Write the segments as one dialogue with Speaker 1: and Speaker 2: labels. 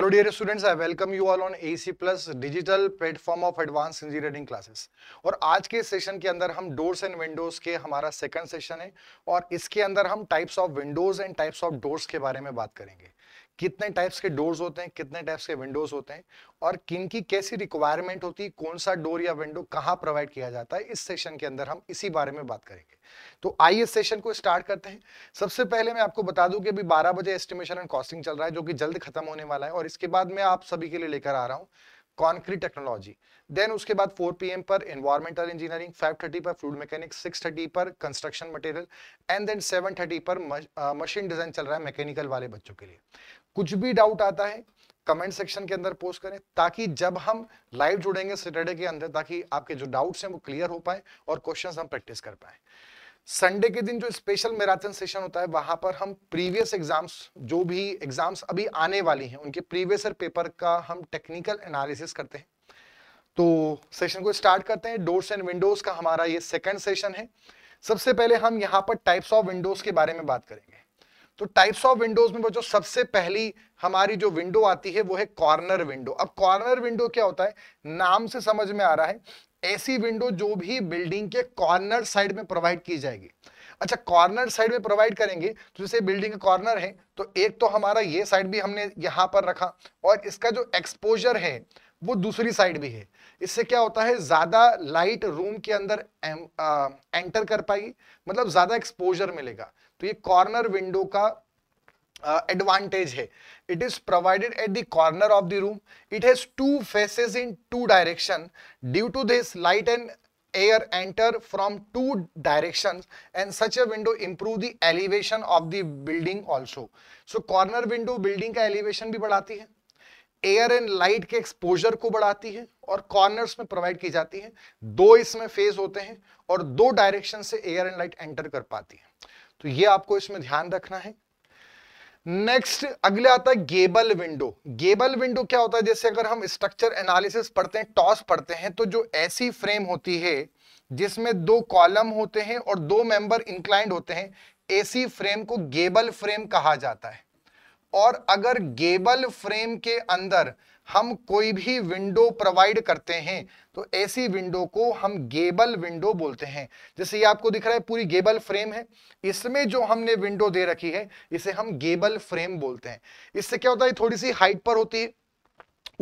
Speaker 1: Hello
Speaker 2: students I welcome you all on on AC plus digital platform of advance engineering classes और आज के session के अंदर हम डोर्स एंड विंडोज के हमारा सेकंड सेशन है और इसके अंदर हम types of windows and types of doors के बारे में बात करेंगे कितने टाइप्स के डोर्स होते हैं कितने टाइप्स के विंडोज होते हैं और किन की कैसी रिक्वायरमेंट होती है कौन सा डोर या विंडो कहाँ प्रोवाइड किया जाता है इस सेशन के अंदर हम इसी बारे में बात करेंगे तो आइए सेशन को स्टार्ट करते हैं सबसे पहले मैं आपको बता दूं कि अभी 12 बजे एस्टिमेशन एंड कॉस्टिंग चल रहा है जो कि जल्द खत्म होने वाला है और इसके बाद मैं आप सभी के लिए लेकर आ रहा हूँ कॉन्क्रीट टेक्नोलॉजी देन उसके बाद 4 पीएम पर एनवायरमेंटल इंजीनियरिंग 5:30 पर फ्लूड मैकेनिक्स 6:30 पर कंस्ट्रक्शन मटेरियल एंड देन 7:30 पर मशीन डिजाइन uh, चल रहा है मैकेनिकल वाले बच्चों के लिए कुछ भी डाउट आता है कमेंट सेक्शन के अंदर पोस्ट करें ताकि जब हम लाइव जुड़ेंगे सैटरडे के अंदर ताकि आपके जो डाउट्स हैं वो क्लियर हो पाए और क्वेश्चंस हम प्रैक्टिस कर पाए संडे के दिन जो स्पेशल मैराथन सेशन होता है वहां पर हम प्रीवियस एग्जाम्स जो भी एग्जाम्स अभी आने वाली हैं उनके प्रीवियस पेपर का हम टेक्निकल एनालिसिस करते हैं तो सेशन को स्टार्ट करते हैं डोर्स एंड विंडोज का हमारा ये सेकेंड सेशन है सबसे पहले हम यहाँ पर टाइप्स ऑफ विंडोज के बारे में बात करेंगे तो टाइप्स ऑफ विंडोज में बच्चों सबसे पहली हमारी जो विंडो आती है वो है कॉर्नर विंडो अब कॉर्नर विंडो क्या होता है नाम से समझ में आ रहा है ऐसी विंडो जो भी बिल्डिंग के कॉर्नर साइड में प्रोवाइड की जाएगी अच्छा कॉर्नर साइड में प्रोवाइड करेंगे तो जैसे बिल्डिंग कॉर्नर है तो एक तो हमारा ये साइड भी हमने यहाँ पर रखा और इसका जो एक्सपोजर है वो दूसरी साइड भी है इससे क्या होता है ज़्यादा लाइट रूम के अंदर एंटर कर पाएगी मतलब ज़्यादा एक्सपोजर मिलेगा तो ये कॉर्नर विंडो का एडवांटेज uh, है it is provided at the corner of the room it has two faces in two direction due to this light and air enter from two direction and such a window improve the elevation of the building also so corner window building का elevation भी बढ़ाती है air and light के exposure को बढ़ाती है और corners में प्रोवाइड की जाती है दो इसमें फेज होते हैं और दो डायरेक्शन से एयर एंड लाइट एंटर कर पाती है तो ये आपको इसमें ध्यान रखना है नेक्स्ट अगले आता है गेबल विंडो गेबल विंडो क्या होता है जैसे अगर हम स्ट्रक्चर एनालिसिस पढ़ते हैं टॉस पढ़ते हैं तो जो ऐसी फ्रेम होती है जिसमें दो कॉलम होते हैं और दो मेंबर इंक्लाइंड होते हैं एसी फ्रेम को गेबल फ्रेम कहा जाता है और अगर गेबल फ्रेम के अंदर हम कोई भी विंडो प्रोवाइड करते हैं तो ऐसी विंडो को हम गेबल विंडो बोलते हैं जैसे ये आपको दिख रहा है पूरी गेबल फ्रेम है इसमें जो हमने विंडो दे रखी है इसे हम गेबल फ्रेम बोलते हैं इससे क्या होता है थोड़ी सी हाइट पर होती है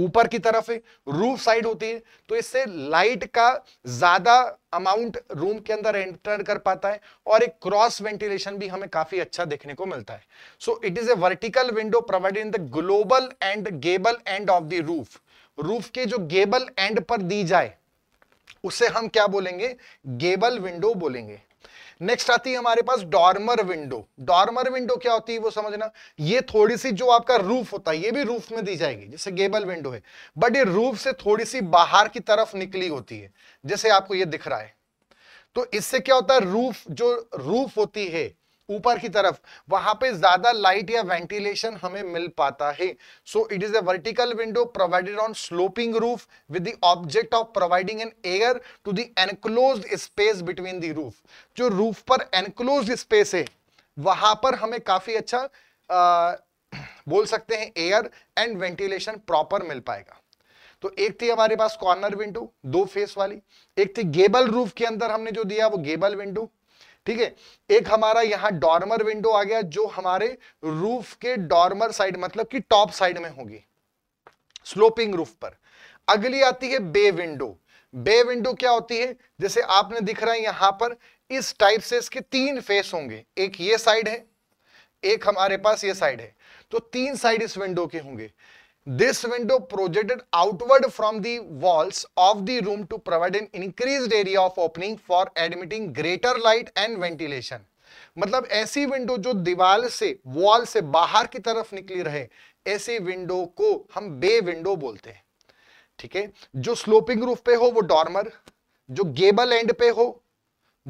Speaker 2: ऊपर की तरफ है रूफ साइड होती है तो इससे लाइट का ज्यादा अमाउंट रूम के अंदर एंटर कर पाता है और एक क्रॉस वेंटिलेशन भी हमें काफी अच्छा देखने को मिलता है so it is a vertical window provided in the global and gable end of the roof roof के जो गेबल एंड पर दी जाए उसे हम क्या बोलेंगे गेबल विंडो बोलेंगे नेक्स्ट आती है हमारे पास डॉर्मर विंडो डॉर्मर विंडो क्या होती है वो समझना ये थोड़ी सी जो आपका रूफ होता है ये भी रूफ में दी जाएगी जैसे गेबल विंडो है बट ये रूफ से थोड़ी सी बाहर की तरफ निकली होती है जैसे आपको ये दिख रहा है तो इससे क्या होता है रूफ जो रूफ होती है ऊपर की तरफ वहां पे ज्यादा लाइट या वेंटिलेशन हमें मिल पाता है so it is a vertical window provided on sloping roof with the object of providing an air to the enclose space between the roof जो रूफ पर एनक्लोज स्पेस है वहां पर हमें काफी अच्छा आ, बोल सकते हैं एयर एंड वेंटिलेशन प्रॉपर मिल पाएगा तो एक थी हमारे पास कॉर्नर विंडो दो फेस वाली एक थी गेबल रूफ के अंदर हमने जो दिया वो गेबल विंडो ठीक है एक हमारा यहाँ डॉर्मर विंडो आ गया जो हमारे रूफ के डॉर्मर साइड मतलब कि टॉप साइड में होगी स्लोपिंग रूफ पर अगली आती है बे विंडो बे विंडो क्या होती है जैसे आपने दिख रहा है यहां पर इस टाइप से इसके तीन फेस होंगे एक ये साइड है एक हमारे पास ये साइड है तो तीन साइड इस विंडो के होंगे This window projected outward from the walls of the room to provide an increased area of opening for admitting greater light and ventilation. मतलब ऐसी विंडो जो दीवार से वॉल से बाहर की तरफ निकली रहे ऐसे विंडो को हम बे विंडो बोलते हैं ठीक है जो स्लोपिंग रूफ पे हो वो डॉर्मर जो गेबल एंड पे हो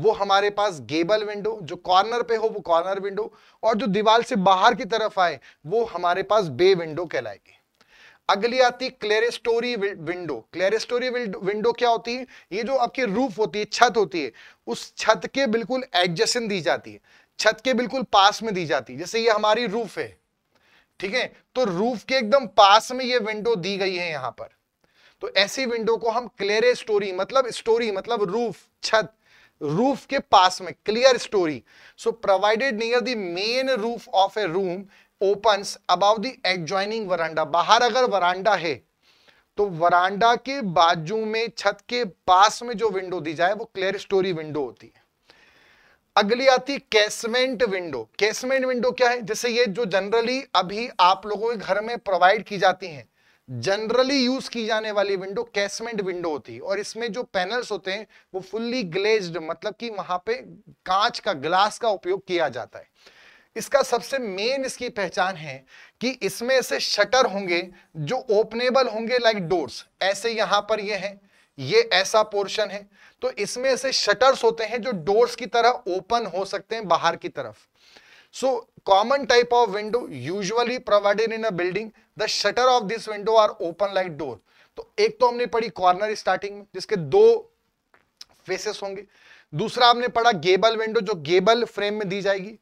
Speaker 2: वो हमारे पास गेबल विंडो जो कॉर्नर पे हो वो कॉर्नर विंडो और जो दीवार से बाहर की तरफ आए वो हमारे पास बे विंडो कहलाएगी अगली आती क्लेरेस्टोरी विंडो क्लेरेस्टोरी विंडो क्या होती है ये जो आपकी रूफ होती है छत होती है उस छत के बिल्कुल एडजस्टन दी जाती है छत के बिल्कुल पास में दी जाती है जैसे ये हमारी रूफ है ठीक है तो रूफ के एकदम पास में ये विंडो दी गई है यहां पर तो ऐसी विंडो को हम क्लेरे स्टोरी मतलब स्टोरी मतलब रूफ छत रूफ के पास में clerestory so provided near the main roof of a room open about the adjoining veranda बाहर अगर वरांडा है तो वरांडा के बाजू में छत के पास में जो विंडो दी जाए वो क्लियर स्टोरी विंडो होती है अगली आती कैसमेंट विंडो कैसमेंट विंडो क्या है जैसे ये जो जनरली अभी आप लोगों के घर में प्रोवाइड की जाती हैं जनरली यूज की जाने वाली विंडो कैसमेंट विंडो होती है और इसमें जो पैनल्स होते हैं वो फुल्ली ग्लेज्ड मतलब कि वहां पे कांच का ग्लास का उपयोग किया जाता है इसका सबसे मेन इसकी पहचान है कि इसमें ऐसे शटर होंगे जो ओपनेबल होंगे लाइक डोर्स ऐसे यहां पर ये हैं ये ऐसा पोर्शन है तो इसमें ऐसे शटर्स होते हैं जो डोर्स की तरह ओपन हो सकते हैं बाहर की तरफ so common type of window usually provided in a building the shutter of this window are open like door तो एक तो हमने पढ़ी कॉर्नर स्टार्टिंग में जिसके दो फेसेस होंगे दूसरा हमने पढ़ा गेबल विंडो जो गेबल फ्रेम में दी जाएगी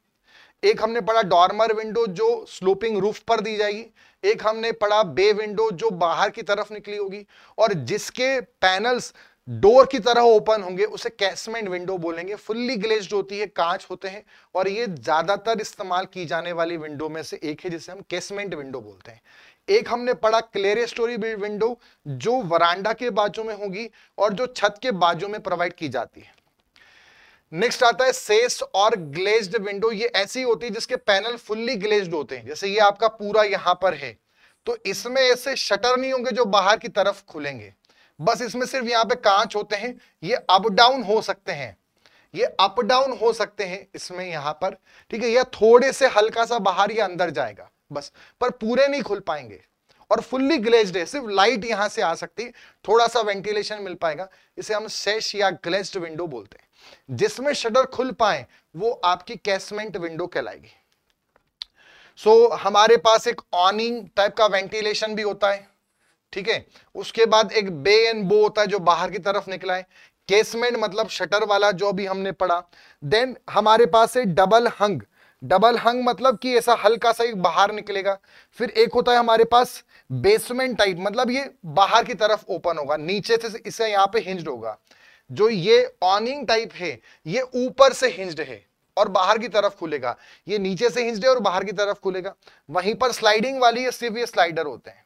Speaker 2: एक हमने पढ़ा डॉर्मर विंडो जो स्लोपिंग रूफ पर दी जाएगी एक हमने पढ़ा बे विंडो जो बाहर की तरफ निकली होगी और जिसके पैनल्स डोर की तरह ओपन होंगे उसे कैसमेंट विंडो बोलेंगे फुल्ली ग्लेज्ड होती है कांच होते हैं और ये ज्यादातर इस्तेमाल की जाने वाली विंडो में से एक है जिसे हम कैसमेंट विंडो बोलते हैं एक हमने पढ़ा क्लेरे स्टोरी विंडो जो वरांडा के बाजू में होगी और जो छत के बाजू में प्रोवाइड की जाती है नेक्स्ट आता है सेस और ग्लेज्ड विंडो ये ऐसी होती है जिसके पैनल फुल्ली ग्लेज्ड होते हैं जैसे ये आपका पूरा यहां पर है तो इसमें ऐसे शटर नहीं होंगे जो बाहर की तरफ खुलेंगे बस इसमें सिर्फ यहाँ पे कांच होते हैं ये अप डाउन हो सकते हैं ये अप डाउन हो सकते हैं इसमें यहाँ पर ठीक है यह थोड़े से हल्का सा बाहर या अंदर जाएगा बस पर पूरे नहीं खुल पाएंगे और फुल्ली ग्लेज्ड है सिर्फ लाइट यहां से आ सकती है थोड़ा सा वेंटिलेशन मिल पाएगा इसे हम सेश या ग्लेज्ड विंडो बोलते हैं जिसमें शटर खुल पाए वो आपकी कैसमेंट विंडो कहलाएगी सो so, हमारे पास एक ऑनिंग टाइप का वेंटिलेशन भी होता है ठीक है उसके बाद एक बे एंड बो होता है जो बाहर की तरफ निकला है केसमेंट मतलब शटर वाला जो भी हमने पढ़ा देन हमारे पास है डबल हंग डबल हंग मतलब कि ऐसा हल्का सा एक बाहर निकलेगा फिर एक होता है हमारे पास बेसमेंट टाइप मतलब ये बाहर की तरफ ओपन होगा नीचे से इसे यहाँ पे हिंज होगा जो ये ऑनिंग टाइप है ये ऊपर से हिंज्ड है और बाहर की तरफ खुलेगा ये नीचे से हिंज्ड है और बाहर की तरफ खुलेगा वहीं पर स्लाइडिंग वाली ये सिर्फ ये स्लाइडर होते हैं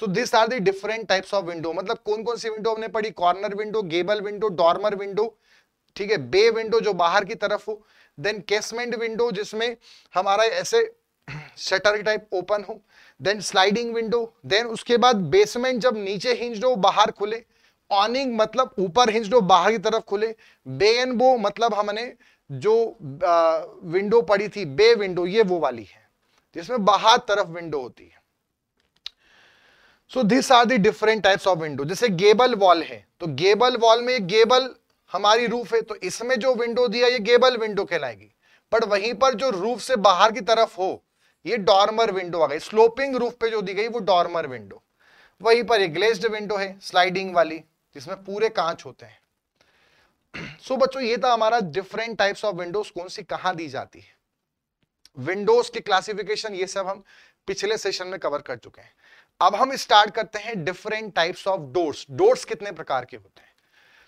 Speaker 2: so this are the different types of window मतलब कौन कौन सी विंडो हमने पढ़ी corner window gable window dormer window ठीक है बे विंडो जो बाहर की तरफ हो देन केसमेंट विंडो जिसमें हमारा ऐसे शटर टाइप ओपन हो देन स्लाइडिंग विंडो देन उसके बाद बेसमेंट जब नीचे हिंज हो बाहर खुले ऑनिंग मतलब ऊपर हिंज हो बाहर की तरफ खुले बे एंड बो मतलब हमने जो आ, विंडो पड़ी थी बे विंडो ये वो वाली है जिसमें बाहर तरफ विंडो होती है so this are the different types of window जैसे गेबल वॉल है तो गेबल वॉल में गेबल हमारी रूफ है तो इसमें जो विंडो दिया ये गेबल विंडो कहलाएगी पर वहीं पर जो रूफ से बाहर की तरफ हो ये डॉर्मर विंडो आ गई स्लोपिंग रूफ पे जो दी गई वो डॉर्मर विंडो वहीं पर एक ग्लेस्ड विंडो है स्लाइडिंग वाली जिसमें पूरे कांच होते हैं सो so, बच्चों ये था हमारा डिफरेंट टाइप्स ऑफ विंडोज कौन सी कहां दी जाती है विंडोज के क्लासिफिकेशन ये सब हम पिछले सेशन में कवर कर चुके हैं अब हम स्टार्ट करते हैं different types of doors doors कितने प्रकार के होते हैं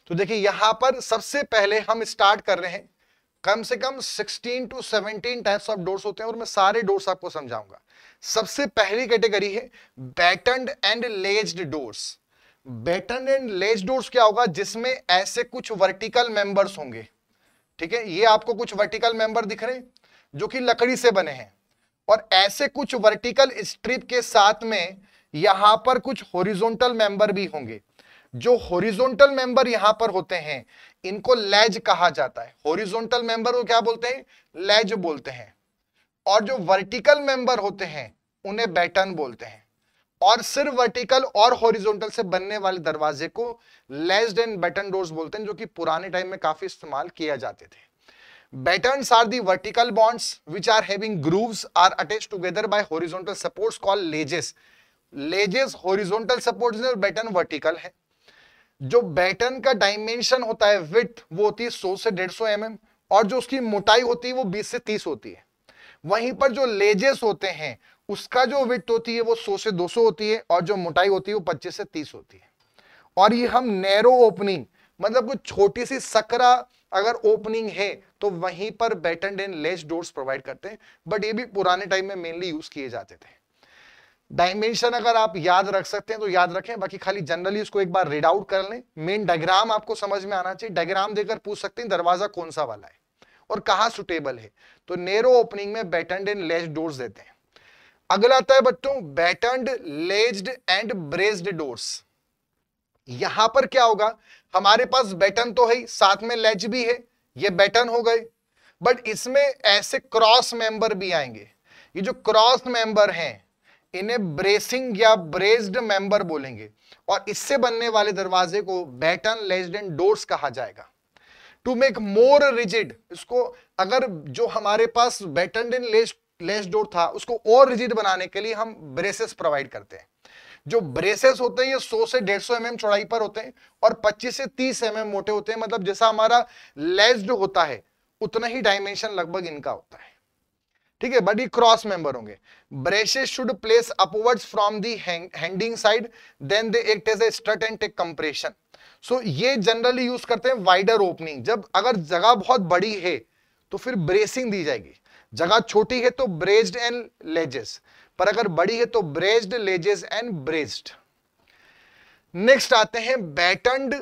Speaker 2: तो देखिए यहां पर सबसे पहले हम स्टार्ट कर रहे हैं कम से कम 16 टू 17 टाइप्स ऑफ डोर्स होते हैं और मैं सारे डोर्स आपको समझाऊंगा सबसे पहली कैटेगरी है battened and ledged doors batten and ledge doors क्या होगा जिसमें ऐसे कुछ वर्टिकल मेंबर्स होंगे ठीक है ये आपको कुछ वर्टिकल मेंबर दिख रहे जो कि लकड़ी से बने हैं और ऐसे कुछ वर्टिकल स्ट्रिप के साथ में यहां पर कुछ होरिजोनटल मेंबर भी होंगे जो होरिजोनटल मेंबर यहां पर होते हैं इनको लेज कहा जाता है होरिजोनटल मेंबर को क्या बोलते हैं लेज बोलते हैं और जो वर्टिकल मेंबर होते हैं उन्हें बैटन बोलते हैं और सिर्फ वर्टिकल और हॉरिजॉन्टल से बनने वाले दरवाजे को लेस देन बैटन डोर्स बोलते हैं जो कि पुराने टाइम में काफी इस्तेमाल किया जाते थे batten are the vertical bonds which are having grooves are attach together by horizontal supports call ledges ledges horizontal supports और बैटन वर्टिकल है जो बैटर्न का डायमेंशन होता है विथ वो होती है 100 से 150 सौ mm, और जो उसकी मोटाई होती है वो 20 से 30 होती है वहीं पर जो लेजेस होते हैं उसका जो विथ होती है वो 100 से 200 होती है और जो मोटाई होती है वो 25 से 30 होती है और ये हम नैरो ओपनिंग मतलब कुछ छोटी सी सकरा अगर ओपनिंग है तो वहीं पर batten and less doors provide करते हैं बट ये भी पुराने टाइम में मेनली यूज किए जाते थे डायमेंशन अगर आप याद रख सकते हैं तो याद रखें बाकी खाली जनरली उसको एक बार रीड आउट कर लें मेन डायग्राम आपको समझ में आना चाहिए डायग्राम देकर पूछ सकते हैं दरवाजा कौन सा वाला है और कहा सुटेबल है तो नेरो ओपनिंग में बैटन एंड लेस डोर्स देते हैं अगला आता है बच्चों battered ledged and braced doors यहां पर क्या होगा हमारे पास बैटन तो है साथ में लेज भी है ये बैटन हो गए बट इसमें ऐसे क्रॉस मेंबर भी आएंगे ये जो क्रॉस मेंबर हैं इन्हें ब्रेसिंग या ब्रेस्ड मेंबर बोलेंगे और इससे बनने वाले दरवाजे को बैटन लेज्ड एंड डोर्स कहा जाएगा टू मेक मोर रिजिड इसको अगर जो हमारे पास batten and ledged less door था उसको और रिजिड बनाने के लिए हम ब्रेसेस प्रोवाइड करते हैं जो ब्रेसेस होते हैं ये 100 से 150 सौ mm चौड़ाई पर होते हैं और 25 से 30 एम mm मोटे होते हैं मतलब जैसा हमारा लेस जो होता है उतना ही डायमेंशन लगभग इनका होता है ठीक है बट ये क्रॉस मेंबर होंगे braces should place upwards from the hanging side then they act as a strut and take compression so ये जनरली यूज करते हैं वाइडर ओपनिंग जब अगर जगह बहुत बड़ी है तो फिर ब्रेसिंग दी जाएगी जगह छोटी है तो ब्रेज एंड लेजेस पर अगर बड़ी है तो brace ledges and brace next आते हैं बैटनड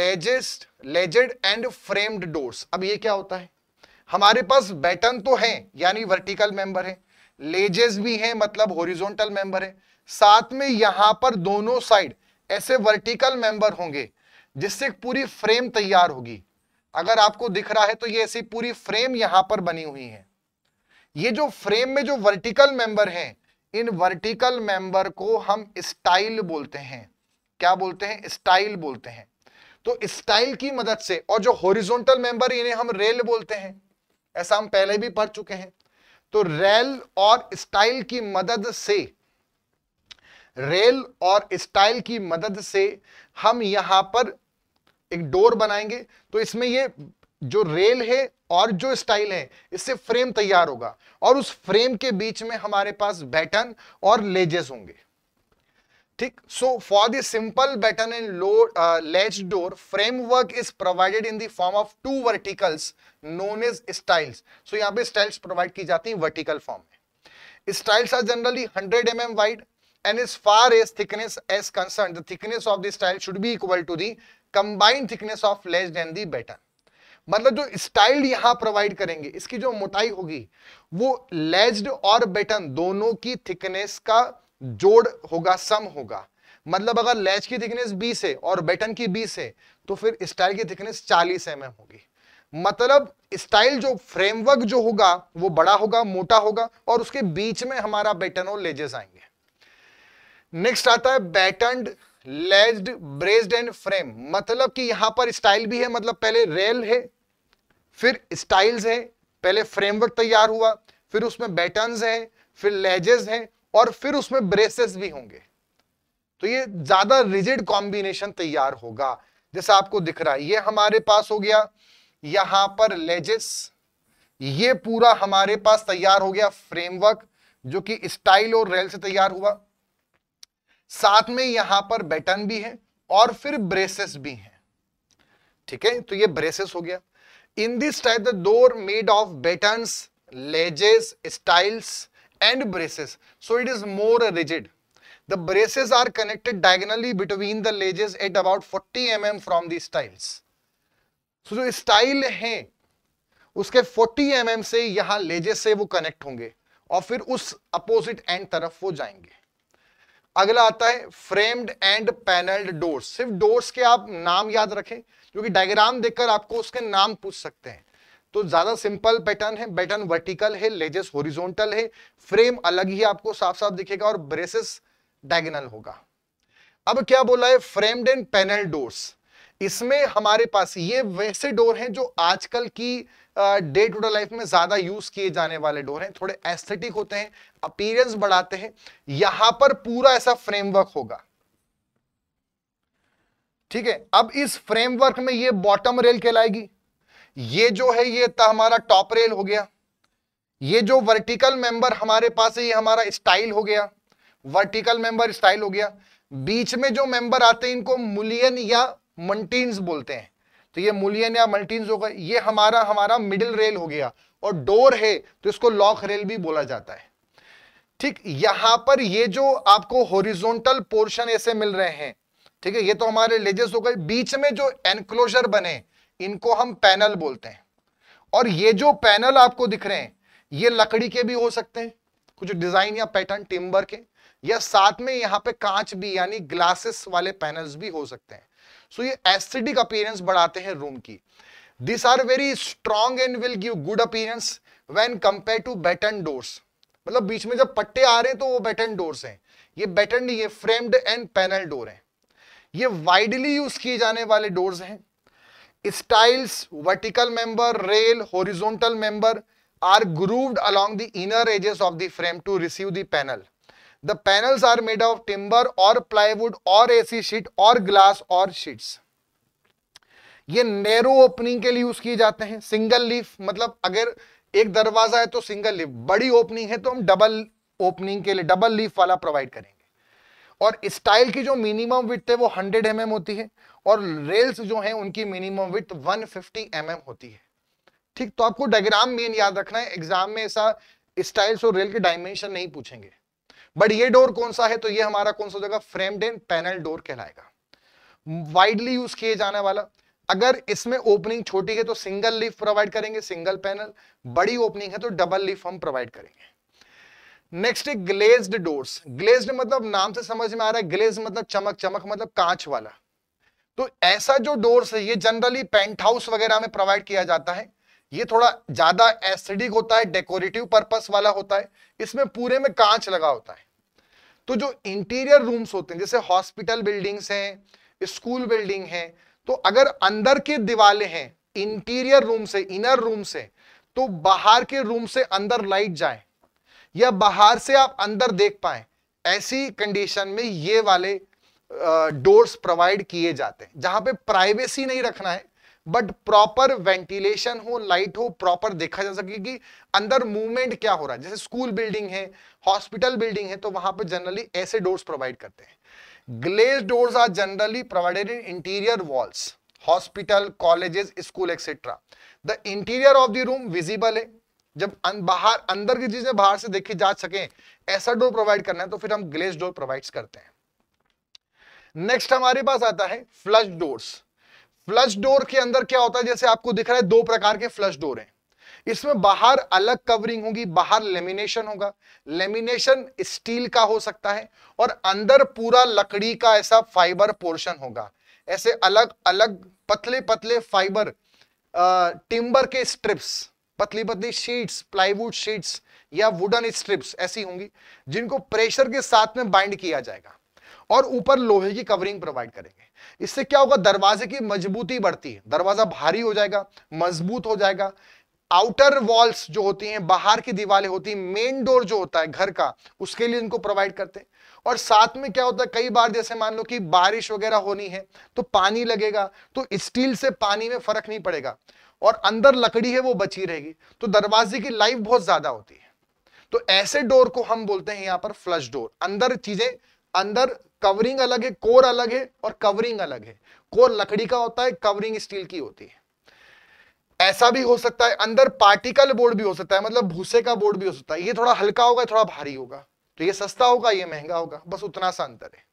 Speaker 2: लेजेस्ट लेजेड एंड फ्रेम्ड डोर्स अब ये क्या होता है हमारे पास बैटन तो है यानी वर्टिकल मेंबर है लेजेस भी है मतलब होरिजोनटल मेंबर है साथ में यहां पर दोनों साइड ऐसे वर्टिकल मेंबर होंगे जिससे पूरी फ्रेम तैयार होगी अगर आपको दिख रहा है तो ये ऐसी पूरी फ्रेम यहां पर बनी हुई है ये जो फ्रेम में जो वर्टिकल मेंबर हैं इन वर्टिकल मेंबर को हम स्टाइल बोलते हैं क्या बोलते हैं स्टाइल बोलते हैं तो स्टाइल की मदद से और जो होरिजोनटल मेंबर इन्हें हम रेल बोलते हैं ऐसा हम पहले भी पढ़ चुके हैं तो रेल और स्टाइल की मदद से रेल और स्टाइल की मदद से हम यहां पर एक डोर बनाएंगे तो इसमें ये जो रेल है और जो स्टाइल है इससे फ्रेम तैयार होगा और उस फ्रेम के बीच में हमारे पास बैटन और लेजेस होंगे ठीक so for the simple batten and low ledge door framework is provided in the form of two verticals known as styles so यहां पे स्टाइल्स प्रोवाइड की जाती है वर्टिकल फॉर्म में styles are generally hundred M M wide and is far as thickness as concern thickness of of the style should be equal to the combined thickness of ledge and मतलब जो style यहां provide करेंगे इसकी जो मोटाई होगी वो लेज्ड और बेटन दोनों की थिकनेस का जोड़ होगा सम होगा मतलब अगर लेज की थिकनेस 20 है और बेटन की 20 है तो फिर स्टाइल की थिकनेस 40 एम mm होगी मतलब स्टाइल जो फ्रेमवर्क जो होगा वो बड़ा होगा मोटा होगा और उसके बीच में हमारा बेटन और लेजेस आएंगे नेक्स्ट आता है batten ledged braced and frame मतलब कि यहां पर स्टाइल भी है मतलब पहले रेल है फिर स्टाइल्स है पहले फ्रेमवर्क तैयार हुआ फिर उसमें बैटर्न है फिर लेजेस है और फिर उसमें ब्रेसेस भी होंगे तो ये ज्यादा रिजिड कॉम्बिनेशन तैयार होगा जैसा आपको दिख रहा है ये हमारे पास हो गया यहां पर लेजेस ये पूरा हमारे पास तैयार हो गया फ्रेमवर्क जो कि स्टाइल और रेल से तैयार हुआ साथ में यहां पर बेटन भी है और फिर ब्रेसेस भी हैं ठीक है तो ये ब्रेसेस हो गया in this type the door made of batten ledges styles and braces so it is more rigid the braces are connected diagonally between the ledges at about 40 M from the styles so mm जो style है उसके 40 mm से यहां laissez से वो connect होंगे और फिर उस अपोजिट एंड तरफ वो जाएंगे अगला आता है फ्रेम्ड एंड पैनल्ड डोर्स सिर्फ डोर्स के आप नाम याद रखें क्योंकि डायग्राम देखकर आपको उसके नाम पूछ सकते हैं तो ज्यादा सिंपल पैटर्न है पैटर्न वर्टिकल है लेजेस होरिजोनटल है फ्रेम अलग ही आपको साफ साफ दिखेगा और ब्रेसेस डायगनल होगा अब क्या बोला है फ्रेम्ड एंड पैनल डोर्स इसमें हमारे पास ये वैसे डोर हैं जो आजकल की डे टू डे लाइफ में ज्यादा यूज किए जाने वाले डोर हैं थोड़े एस्थेटिक होते हैं अपीरेंस बढ़ाते हैं यहां पर पूरा ऐसा फ्रेमवर्क होगा ठीक है अब इस फ्रेमवर्क में ये बॉटम रेल कहलाएगी ये जो है ये हमारा टॉप रेल हो गया ये जो वर्टिकल मेंबर हमारे पास है ये हमारा स्टाइल हो गया वर्टिकल मेंबर स्टाइल हो गया बीच में जो मेंबर आते हैं इनको मुलियन या मंटीन्स बोलते हैं तो ये मुलियन या हो गया ये हमारा हमारा मिडिल रेल हो गया और डोर है तो इसको लॉक रेल भी बोला जाता है ठीक यहां पर ये जो आपको होरिजोनटल पोर्शन ऐसे मिल रहे हैं ठीक है ये तो हमारे लेजेस हो गए बीच में जो एनक्लोजर बने इनको हम पैनल बोलते हैं और ये जो पैनल आपको दिख रहे हैं ये लकड़ी के भी हो सकते हैं कुछ डिजाइन या पैटर्न टिम्बर के या साथ में यहाँ पे कांच भी यानी ग्लासेस वाले पैनल्स भी हो सकते हैं सो ये एसिडिक अपीयरेंस बढ़ाते हैं रूम की this are very strong and will give good appearance when compare to batten doors मतलब बीच में जब पट्टे आ रहे हैं तो वो बैटन डोर्स हैं ये बैटन ये फ्रेम्ड एंड पैनल डोर हैं ये वाइडली यूज किए जाने वाले डोर्स हैं styles vertical member rail horizontal member are grooved along the inner edges of the frame to receive the panel the panels are made of timber और plywood और AC sheet और glass और sheets ये narrow opening के लिए use किए जाते हैं सिंगल लीफ मतलब अगर एक दरवाजा है तो सिंगल लीफ बड़ी ओपनिंग है तो हम डबल ओपनिंग के लिए डबल लीफ वाला प्रोवाइड करेंगे और स्टाइल की जो मिनिमम विथ है वो 100 एम mm होती है और रेल्स जो है उनकी मिनिमम विथ 150 फिफ्टी mm होती है ठीक तो आपको डायग्राम मेन याद रखना है एग्जाम में ऐसा स्टाइल्स और रेल के डायमेंशन नहीं पूछेंगे बट ये डोर कौन सा है तो ये हमारा कौन सा हो जाएगा फ्रेम्ड एंड पैनल डोर कहलाएगा वाइडली यूज किए जाने वाला अगर इसमें ओपनिंग छोटी है तो सिंगल लिफ प्रोवाइड करेंगे सिंगल पैनल बड़ी ओपनिंग है तो डबल लिफ हम प्रोवाइड करेंगे नेक्स्ट है ग्लेज्ड डोर्स ग्लेज्ड मतलब नाम से समझ में आ रहा है ग्लेज मतलब चमक चमक मतलब कांच वाला तो ऐसा जो डोर्स है ये जनरली पेंट हाउस वगैरह में प्रोवाइड किया जाता है ये थोड़ा ज्यादा एसिडिक होता है डेकोरेटिव पर्पस वाला होता है इसमें पूरे में कांच लगा होता है तो जो इंटीरियर रूम्स होते हैं जैसे हॉस्पिटल बिल्डिंग्स हैं स्कूल बिल्डिंग है तो अगर अंदर के दिवाले हैं इंटीरियर रूम से इनर रूम से तो बाहर के रूम से अंदर लाइट जाए या बाहर से आप अंदर देख पाए ऐसी कंडीशन में ये वाले डोर्स प्रोवाइड किए जाते हैं जहां पे प्राइवेसी नहीं रखना है बट प्रॉपर वेंटिलेशन हो लाइट हो प्रॉपर देखा जा सके कि अंदर मूवमेंट क्या हो रहा है जैसे स्कूल बिल्डिंग है हॉस्पिटल बिल्डिंग है तो वहां पर जनरली ऐसे डोर्स प्रोवाइड करते हैं glaze doors are generally provided in interior walls hospital colleges school etcetera the interior of the room visible है जब अन, अं-, बाहर अंदर की चीजें बाहर से देखी जा सके ऐसा डोर प्रोवाइड करना है तो फिर हम ग्लेज डोर प्रोवाइड करते हैं नेक्स्ट हमारे पास आता है फ्लश डोर्स फ्लश डोर के अंदर क्या होता है जैसे आपको दिख रहा है दो प्रकार के फ्लश डोर हैं इसमें बाहर अलग कवरिंग होगी बाहर लेमिनेशन होगा लेमिनेशन स्टील का हो सकता है और अंदर पूरा लकड़ी का ऐसा फाइबर पोर्शन होगा ऐसे अलग अलग पतले पतले फाइबर टिम्बर के स्ट्रिप्स पतली पतली शीट्स प्लाईवुड शीट्स या वुडन स्ट्रिप्स ऐसी होंगी जिनको प्रेशर के साथ में बाइंड किया जाएगा और ऊपर लोहे की कवरिंग प्रोवाइड करेंगे इससे क्या होगा दरवाजे की मजबूती बढ़ती है दरवाजा भारी हो जाएगा मजबूत हो जाएगा आउटर वॉल्स जो होती हैं बाहर की दीवारें होती हैं मेन डोर जो होता है घर का उसके लिए इनको प्रोवाइड करते हैं और साथ में क्या होता है कई बार जैसे मान लो कि बारिश वगैरह होनी है तो पानी लगेगा तो स्टील से पानी में फर्क नहीं पड़ेगा और अंदर लकड़ी है वो बची रहेगी तो दरवाजे की लाइफ बहुत ज्यादा होती है तो ऐसे डोर को हम बोलते हैं यहां पर फ्लश डोर अंदर चीजें अंदर कवरिंग अलग है कोर अलग है और कवरिंग अलग है कोर लकड़ी का होता है कवरिंग स्टील की होती है ऐसा भी हो सकता है अंदर पार्टिकल बोर्ड भी हो सकता है मतलब भूसे का बोर्ड भी हो सकता है ये थोड़ा हल्का होगा थोड़ा भारी होगा तो ये सस्ता होगा ये महंगा होगा बस उतना सा अंतर है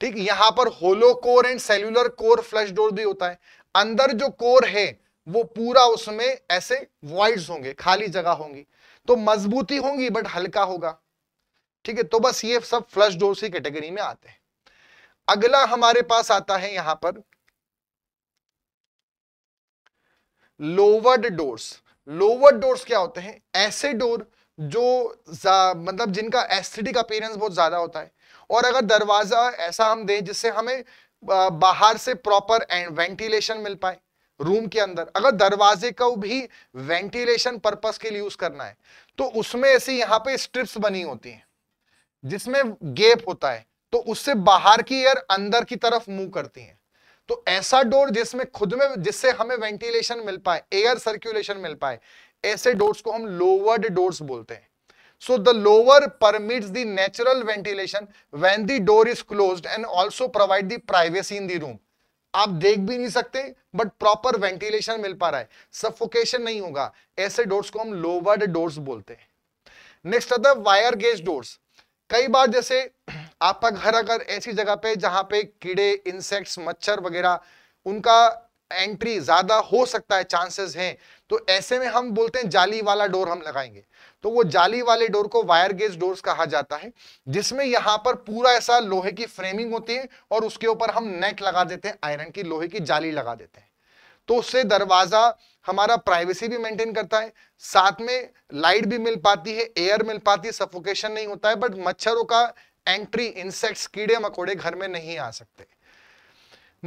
Speaker 2: ठीक यहां पर hollow core and cellular core flush door भी होता है अंदर जो कोर है वो पूरा उसमें ऐसे वॉइड होंगे खाली जगह होंगी तो मजबूती होंगी बट हल्का होगा ठीक है तो बस ये सब फ्लश डोर की कैटेगरी में आते हैं अगला हमारे पास आता है यहां पर लोवर्ड डोर्स लोवर्ड डोर्स क्या होते हैं ऐसे डोर जो मतलब जिनका एसिडिक अपीयरेंस बहुत ज्यादा होता है और अगर दरवाजा ऐसा हम दें जिससे हमें बाहर से प्रॉपर वेंटिलेशन मिल पाए रूम के अंदर अगर दरवाजे को भी वेंटिलेशन पर्पस के लिए यूज करना है तो उसमें ऐसी यहाँ पे स्ट्रिप्स बनी होती हैं जिसमें गेप होता है तो उससे बाहर की एयर अंदर की तरफ मूव करती है तो ऐसा डोर जिसमें खुद में जिससे हमें वेंटिलेशन मिल पाए एयर सर्कुलेशन मिल पाए ऐसे डोर्स को हम लोअर्ड डोर्स बोलते हैं so the louver permits the natural ventilation when the door is closed and also provide the privacy in the room आप देख भी नहीं सकते बट प्रॉपर वेंटिलेशन मिल पा रहा है सफोकेशन नहीं होगा ऐसे डोर्स को हम लोवर्ड डोर्स बोलते हैं नेक्स्ट अदर है वायर गेज डोर्स कई बार जैसे आपका घर अगर ऐसी जगह पे जहां पे कीड़े इंसेक्ट्स मच्छर वगैरह उनका एंट्री ज्यादा हो सकता है चांसेस हैं तो ऐसे में हम बोलते हैं जाली वाला डोर हम लगाएंगे तो वो जाली वाले डोर को वायर गेज डोर्स कहा जाता है जिसमें यहाँ पर पूरा ऐसा लोहे की फ्रेमिंग होती है और उसके ऊपर हम नेट लगा देते हैं आयरन की लोहे की जाली लगा देते हैं तो उससे दरवाजा हमारा प्राइवेसी भी मेंटेन करता है साथ में लाइट भी मिल पाती है एयर मिल पाती है सफोकेशन नहीं होता है बट मच्छरों का एंट्री इंसेक्ट्स कीड़े मकोड़े घर में नहीं आ सकते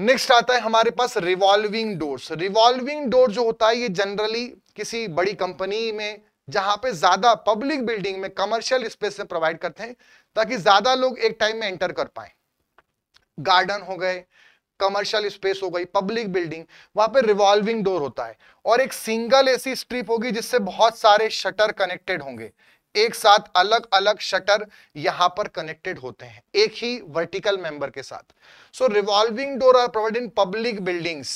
Speaker 2: नेक्स्ट आता है हमारे पास रिवॉल्विंग डोर्स रिवॉल्विंग डोर जो होता है ये जनरली किसी बड़ी कंपनी में जहां पे ज्यादा पब्लिक बिल्डिंग में कमर्शियल स्पेस में प्रोवाइड करते हैं ताकि ज्यादा लोग एक टाइम में एंटर कर पाए गार्डन हो गए कमर्शियल स्पेस हो गई पब्लिक बिल्डिंग वहां पे रिवॉल्विंग डोर होता है और एक सिंगल ऐसी स्ट्रिप होगी जिससे बहुत सारे शटर कनेक्टेड होंगे एक साथ अलग अलग शटर यहां पर कनेक्टेड होते हैं एक ही वर्टिकल मेंबर के साथ so revolving door are provide in public buildings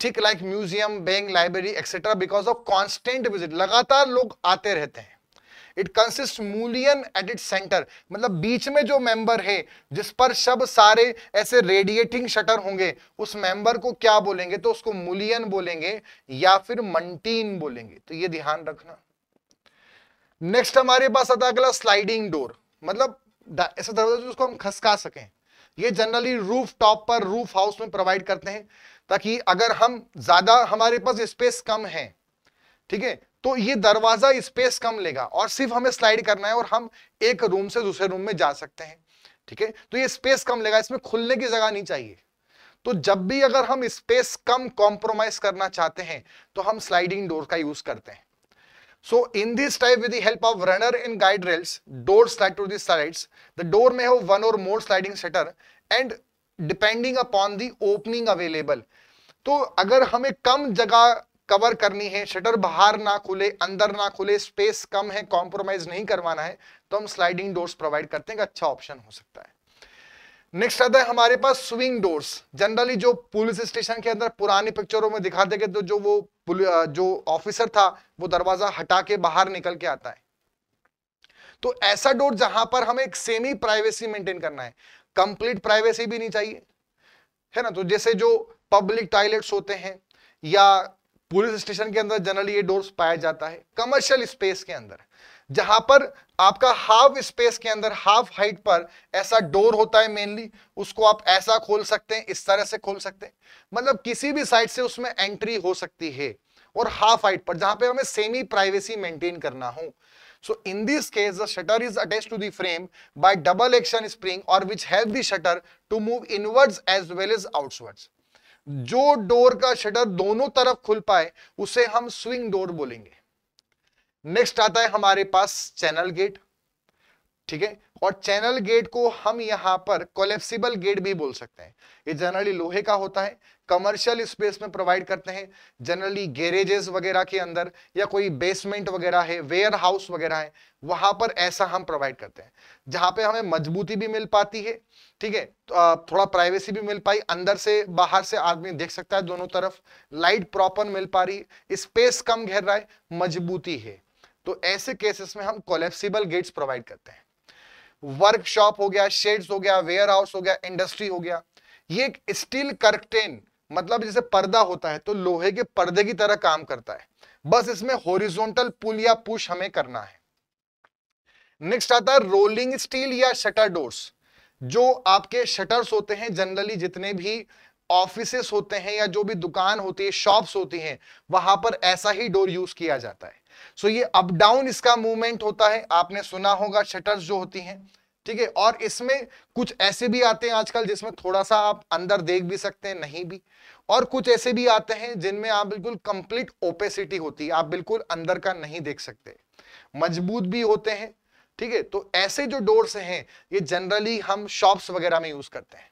Speaker 2: ठीक like museum bank library etcetera because of constant visit लगातार लोग आते रहते हैं it consist mullion at it center मतलब बीच में जो मेंबर है जिस पर सब सारे ऐसे रेडिएटिंग शटर होंगे उस मेंबर को क्या बोलेंगे तो उसको मूलियन बोलेंगे या फिर मंटीन बोलेंगे तो ये ध्यान रखना नेक्स्ट हमारे पास आता अगला स्लाइडिंग डोर मतलब ऐसा दरवाजा जिसको हम खसका सकें ये जनरली रूफ टॉप पर रूफ हाउस में प्रोवाइड करते हैं ताकि अगर हम ज्यादा हमारे पास स्पेस कम है ठीक है तो ये दरवाजा स्पेस कम लेगा और सिर्फ हमें स्लाइड करना है और हम एक रूम से दूसरे रूम में जा सकते हैं ठीक है तो ये स्पेस कम लेगा इसमें खुलने की जगह नहीं चाहिए तो जब भी अगर हम स्पेस कम कॉम्प्रोमाइज करना चाहते हैं तो हम स्लाइडिंग डोर का यूज करते हैं so in this type with help of runner in guide rails door slide to side the door में हो one or more sliding shutter and depending upon the opening available तो अगर हमें कम जगह cover करनी है शटर बाहर ना खुले अंदर ना खुले स्पेस कम है कॉम्प्रोमाइज नहीं करवाना है तो हम स्लाइडिंग डोर्स प्रोवाइड करते हैं अच्छा ऑप्शन हो सकता है नेक्स्ट आता है हमारे पास स्विंग डोर्स जनरली जो पुलिस स्टेशन के अंदर पुरानी पिक्चरों में दिखाते गए तो जो वो जो ऑफिसर था वो दरवाजा हटा के बाहर निकल के आता है तो ऐसा डोर जहां पर हमें एक सेमी प्राइवेसी मेंटेन करना है कंप्लीट प्राइवेसी भी नहीं चाहिए है ना तो जैसे जो पब्लिक टॉयलेट्स होते हैं या पुलिस स्टेशन के अंदर जनरली ये डोर्स पाया जाता है कमर्शियल स्पेस के अंदर जहां पर आपका हाफ स्पेस के अंदर हाफ हाइट पर ऐसा डोर होता है मेनली उसको आप ऐसा खोल सकते हैं इस तरह से खोल सकते हैं मतलब किसी भी साइड से उसमें एंट्री हो सकती है और हाफ हाइट पर जहां पे हमें सेमी प्राइवेसी मेंटेन करना हो so in this case the shutter is attached to the frame by double action spring और which help the shutter to move inwards as well as outwards जो डोर का शटर दोनों तरफ खुल पाए उसे हम स्विंग डोर बोलेंगे नेक्स्ट आता है हमारे पास चैनल गेट ठीक है और चैनल गेट को हम यहाँ पर कोलेप्सिबल गेट भी बोल सकते हैं ये जनरली लोहे का होता है कमर्शियल स्पेस में प्रोवाइड करते हैं जनरली गैरेजेस वगैरह के अंदर या कोई बेसमेंट वगैरह है वेयर हाउस वगैरह है वहां पर ऐसा हम प्रोवाइड करते हैं जहां पे हमें मजबूती भी मिल पाती है ठीक है तो थोड़ा प्राइवेसी भी मिल पाई अंदर से बाहर से आदमी देख सकता है दोनों तरफ लाइट प्रॉपर मिल पा रही स्पेस कम घेर रहा है मजबूती है तो ऐसे केसेस में हम कोलेप्सिबल गेट्स प्रोवाइड करते हैं वर्कशॉप हो गया शेड्स हो गया वेयर हाउस हो गया इंडस्ट्री हो गया ये एक स्टील करकटेन मतलब जैसे पर्दा होता है तो लोहे के पर्दे की तरह काम करता है बस इसमें होरिजोनटल पुल या पुश हमें करना है नेक्स्ट आता है रोलिंग स्टील या शटर डोर्स जो आपके शटर्स होते हैं जनरली जितने भी ऑफिस होते हैं या जो भी दुकान होती है शॉप्स होती हैं वहां पर ऐसा ही डोर यूज किया जाता है सो ये अप डाउन इसका मूवमेंट होता है आपने सुना होगा शटर्स जो होती हैं ठीक है और इसमें कुछ ऐसे भी आते हैं आजकल जिसमें थोड़ा सा आप अंदर देख भी सकते हैं नहीं भी और कुछ ऐसे भी आते हैं जिनमें आप बिल्कुल कंप्लीट ओपेसिटी होती है आप बिल्कुल अंदर का नहीं देख सकते मजबूत भी होते हैं ठीक है तो ऐसे जो डोर्स हैं ये जनरली हम शॉप्स वगैरह में यूज करते हैं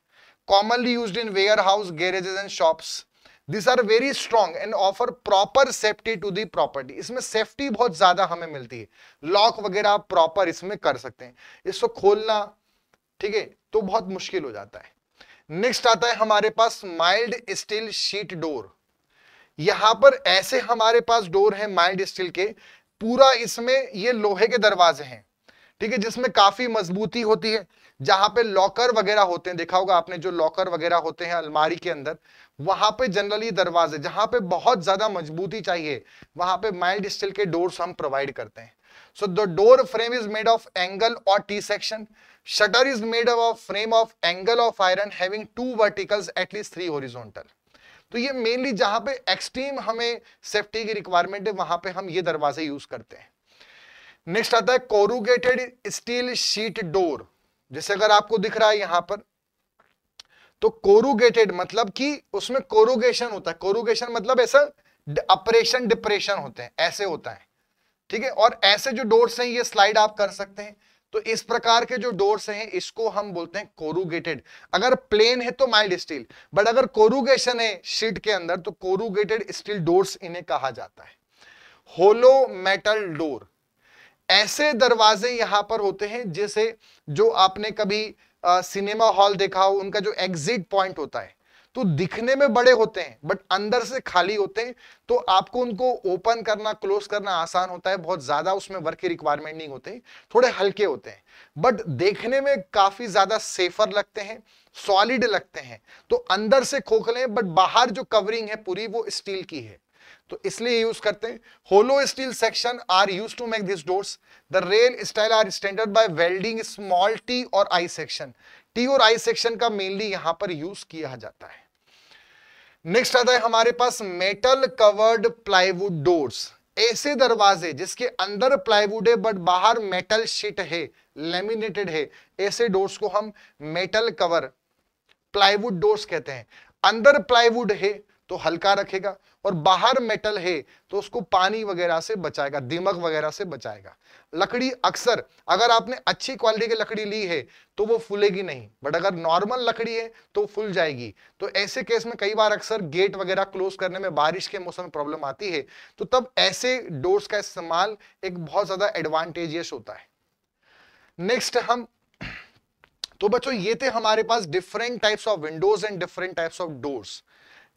Speaker 2: commonly use in warehouse garages and shops this are very strong and offer proper safety to the property इसमें सेफ्टी बहुत ज्यादा हमें मिलती है लॉक वगैरह आप प्रॉपर इसमें कर सकते हैं इसको खोलना ठीक है तो बहुत मुश्किल हो जाता है नेक्स्ट आता है हमारे पास माइल्ड स्टील शीट डोर यहां पर ऐसे हमारे पास डोर है माइल्ड स्टील के पूरा इसमें ये लोहे के दरवाजे हैं ठीक है जिसमें काफी मजबूती होती है जहां पे लॉकर वगैरह होते हैं देखा होगा आपने जो लॉकर वगैरह होते हैं अलमारी के अंदर वहां पे जनरली दरवाजे जहां पे बहुत ज्यादा मजबूती चाहिए वहां पे माइल्ड स्टील के डोर्स हम प्रोवाइड करते हैं so the door frame is made of angle और T section shutter is made up of frame of angle of iron having two verticals at least तो ये मेनली जहां पे एक्सट्रीम हमें सेफ्टी की रिक्वायरमेंट है वहां पे हम ये दरवाजे यूज करते हैं नेक्स्ट आता है कोरुगेटेड स्टील शीट डोर जैसे अगर आपको दिख रहा है यहां पर तो कोरुगेटेड मतलब कि उसमें कोरुगेशन होता है कोरुगेशन मतलब ऐसा अपरेशन डिप्रेशन होते हैं ऐसे होता है ठीक है और ऐसे जो डोर्स हैं ये स्लाइड आप कर सकते हैं तो इस प्रकार के जो डोर्स हैं इसको हम बोलते हैं कोरुगेटेड अगर प्लेन है तो माइल्ड स्टील बट अगर कोरुगेशन है शीट के अंदर तो कोरुगेटेड स्टील डोर्स इन्हें कहा जाता है होलो मेटल डोर ऐसे दरवाजे यहां पर होते हैं जैसे जो आपने कभी आ, सिनेमा हॉल देखा हो उनका जो एग्जिट पॉइंट होता है तो दिखने में बड़े होते हैं बट अंदर से खाली होते हैं तो आपको उनको ओपन करना क्लोज करना आसान होता है बहुत ज्यादा उसमें वर्क की रिक्वायरमेंट नहीं होते थोड़े हल्के होते हैं बट देखने में काफी ज्यादा सेफर लगते हैं सॉलिड लगते हैं तो अंदर से खोखले बट बाहर जो कवरिंग है पूरी वो स्टील की है तो इसलिए यूज करते हैं hollow steel section are use to make this doors the rail style are standard by welding small T और आई सेक्शन टी और आई सेक्शन का मेनली यहां पर यूज किया जाता है नेक्स्ट आता है हमारे पास मेटल कवर्ड प्लाईवुड डोर्स ऐसे दरवाजे जिसके अंदर प्लाईवुड है बट बाहर मेटल शीट है लेमिनेटेड है ऐसे डोर्स को हम मेटल कवर प्लाईवुड डोर्स कहते हैं अंदर प्लाईवुड है तो हल्का रखेगा और बाहर मेटल है तो उसको पानी वगैरह से बचाएगा दिमक वगैरह से बचाएगा लकड़ी अक्सर अगर आपने अच्छी क्वालिटी की लकड़ी ली है तो वो फूलेगी नहीं बट अगर नॉर्मल लकड़ी है तो फूल जाएगी तो ऐसे केस में कई बार अक्सर गेट वगैरह क्लोज करने में बारिश के मौसम में प्रॉब्लम आती है तो तब ऐसे डोर्स का इस्तेमाल एक बहुत ज्यादा एडवांटेजियस होता है नेक्स्ट हम तो बच्चों ये थे हमारे पास different types of windows and different types of doors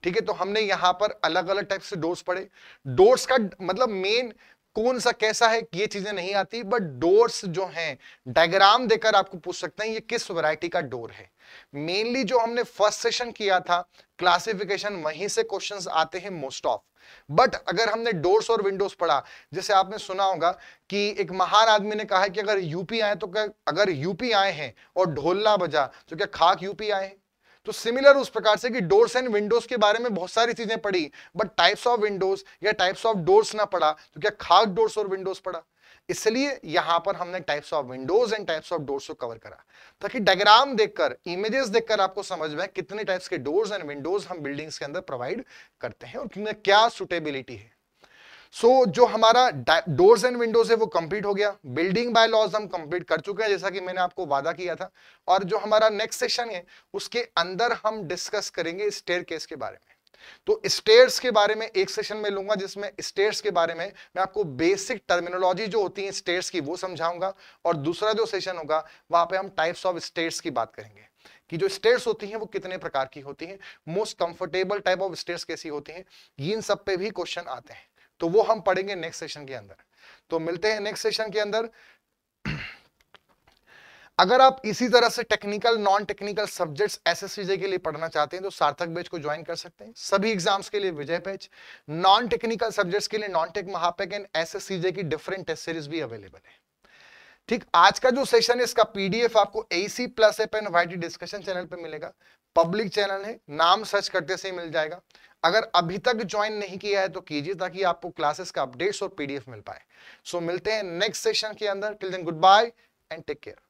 Speaker 2: ठीक है तो हमने यहाँ पर अलग अलग टाइप से डोर्स पढ़े डोर्स का मतलब मेन कौन सा कैसा है ये चीजें नहीं आती बट डोर्स जो हैं डायग्राम देकर आपको पूछ सकते हैं ये किस वैरायटी का डोर है मेनली जो हमने फर्स्ट सेशन किया था क्लासिफिकेशन वहीं से क्वेश्चंस आते हैं मोस्ट ऑफ बट अगर हमने डोर्स और विंडोज पढ़ा जैसे आपने सुना होगा कि एक महान आदमी ने कहा है कि अगर यूपी आए तो क्या अगर यूपी आए हैं और ढोलना बजा तो क्या खाक यूपी आए हैं तो सिमिलर उस प्रकार से कि डोर्स एंड विंडोज के बारे में बहुत सारी चीजें पढ़ी बट टाइप्स ऑफ विंडोज या टाइप्स ऑफ डोर्स ना पढ़ा तो क्या खाक डोर्स और विंडोज पढ़ा इसलिए यहां पर हमने types of windows and types of doors को कवर करा ताकि डायग्राम देखकर इमेजेस देखकर आपको समझ में कितने टाइप्स के डोर्स एंड विंडोज हम बिल्डिंग्स के अंदर प्रोवाइड करते हैं और क्या सुटेबिलिटी है सो so, जो हमारा डोर्स एंड विंडोज है वो कंप्लीट हो गया बिल्डिंग बाय लॉज हम कंप्लीट कर चुके हैं जैसा कि मैंने आपको वादा किया था और जो हमारा नेक्स्ट सेशन है उसके अंदर हम डिस्कस करेंगे स्टेयर केस के बारे में तो स्टेयर्स के बारे में एक सेशन में लूंगा जिसमें स्टेयर्स के बारे में मैं आपको बेसिक टर्मिनोलॉजी जो होती है स्टेयर्स की वो समझाऊंगा और दूसरा जो सेशन होगा वहां पे हम टाइप्स ऑफ स्टेयर्स की बात करेंगे कि जो स्टेयर्स होती हैं वो कितने प्रकार की होती हैं most comfortable type of stairs कैसी होती हैं ये इन सब पे भी क्वेश्चन आते हैं तो वो हम पढ़ेंगे नेक्स्ट सेशन के अंदर तो मिलते हैं नेक्स्ट सेशन के अंदर अगर आप इसी तरह से technical non technical subjects SSC JE के लिए पढ़ना चाहते हैं तो सार्थक बैच को ज्वाइन कर सकते हैं सभी एग्जाम्स के लिए Vijay batch non technical subjects के लिए नॉन टेक महापैक एंड एसएससीजे की डिफरेंट टेस्ट सीरीज भी अवेलेबल है ठीक आज का जो सेशन है इसका पीडीएफ आपको AC plus app and Y discussion channel पर मिलेगा पब्लिक चैनल है नाम सर्च करते से ही मिल जाएगा अगर अभी तक ज्वाइन नहीं किया है तो कीजिए ताकि आपको क्लासेस का अपडेट्स और पीडीएफ मिल पाए सो so, मिलते हैं नेक्स्ट सेशन के अंदर till then goodbye and take care